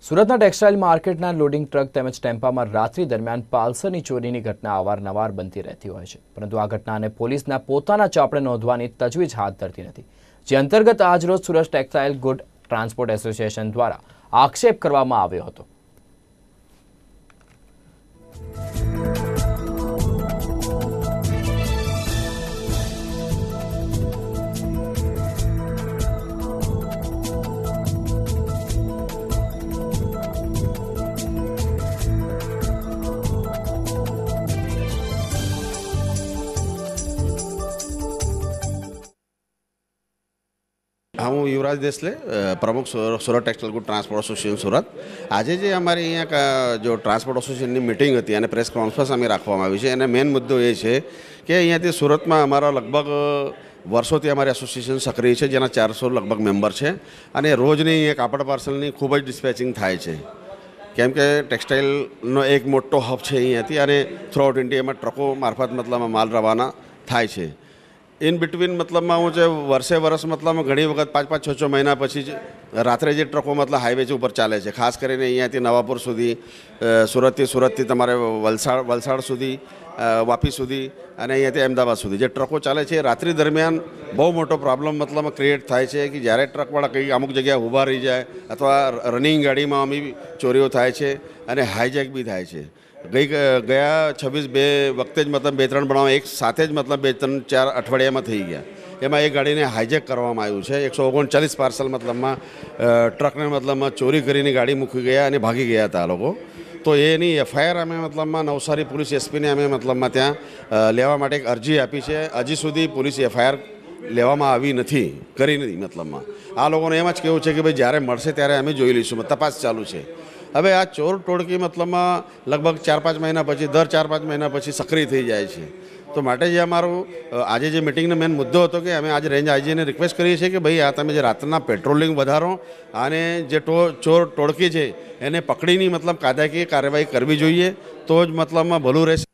સુરતના textile માર્કેટના loading truck તેમજ ટેમ્પામાં રાત્રિ દરમિયાન પાલ્સરની ચોરીની ઘટના અવારનવાર બનતી રહેતી હોય છે પરંતુ આ ઘટનાને પોલીસના પોતાના ચાપડે નોંધવાની તજવીજ હાથ ધરતી નથી જે અંતર્ગત આજરોજ Surat textile good transport association દ્વારા આક્ષેપ કરવામાં આવ્યો હતો હા હું યુવરાજ દેસલે પ્રમુખ Surat textile good transport association Surat આજે જે અમારી અહીંયા જો ટ્રાન્સપોર્ટ એસોસિએશનની મિટિંગ હતી અને પ્રેસ કોન્ફરન્સ અમે રાખવામાં આવી છે અને મેઇન મુદ્દો એ છે કે અહીંયાથી સુરતમાં અમારા લગભગ વર્ષોથી અમારી એસોસિએશન સક્રિય છે જેના ચારસો લગભગ મેમ્બર છે અને રોજની એ કાપડ પાર્સલની ખૂબ જ ડિસ્પેચિંગ થાય છે કેમ કે ટેક્સટાઇલનો એક મોટો હબ છે અહીંયાથી અને થ્રુઆઉટ ઇન્ડિયામાં ટ્રકો મારફત મતલબમાં માલ રવાના થાય છે ઇન બિટવીન મતલબમાં હું જે વર્ષે વર્ષ મતલબમાં ઘણી વખત પાંચ પાંચ છ છ મહિના પછી જ રાત્રે જે ટ્રકો મતલબ હાઈવે ઉપર ચાલે છે ખાસ કરીને અહીંયાથી નવાપુર સુધી સુરતથી સુરતથી તમારે વલસાડ વલસાડ સુધી વાપી સુધી અને અહીંયાથી અમદાવાદ સુધી જે ટ્રકો ચાલે છે રાત્રિ દરમિયાન બહુ મોટો પ્રોબ્લેમ મતલબ ક્રિએટ થાય છે કે જ્યારે ટ્રકવાળા કંઈ અમુક જગ્યાએ ઊભા રહી જાય અથવા રનિંગ ગાડીમાં અમી ચોરીઓ થાય છે અને હાઈજેક બી થાય છે ગઈ ગયા છવ્વીસ બે વખતે જ મતલબ બે ત્રણ બનાવ એક સાથે જ મતલબ બે ત્રણ ચાર અઠવાડિયામાં થઈ ગયા એમાં એ ગાડીને હાઇજેક કરવામાં આવ્યું છે એકસો ઓગણચાલીસ પાર્સલ મતલબમાં ટ્રકને મતલબમાં ચોરી કરીને ગાડી મૂકી ગયા અને ભાગી ગયા હતા આ લોકો તો એની એફઆઈઆર અમે મતલબમાં નવસારી પોલીસ એસપીને અમે મતલબમાં ત્યાં લેવા માટે એક અરજી આપી છે હજી સુધી પોલીસ એફઆઈઆર લેવામાં આવી નથી કરી નથી મતલબમાં આ લોકોને એમ જ કહેવું છે કે ભાઈ જ્યારે મળશે ત્યારે અમે જોઈ લઈશું તપાસ ચાલુ છે હવે આ ચોર ટોળકી મતલબમાં લગભગ ચાર પાંચ મહિના પછી દર ચાર પાંચ મહિના પછી સક્રિય થઈ જાય છે તો માટે જે અમારું આજે જે મિટિંગનો મેન મુદ્દો હતો કે અમે આજે રેન્જ આઈજીને રિક્વેસ્ટ કરીએ છીએ કે ભાઈ આ તમે જે રાતના પેટ્રોલિંગ વધારો અને જે ટો ચોર ટોળકી છે એને પકડીની મતલબ કાયદાકીય કાર્યવાહી કરવી જોઈએ તો જ મતલબમાં ભલું રહેશે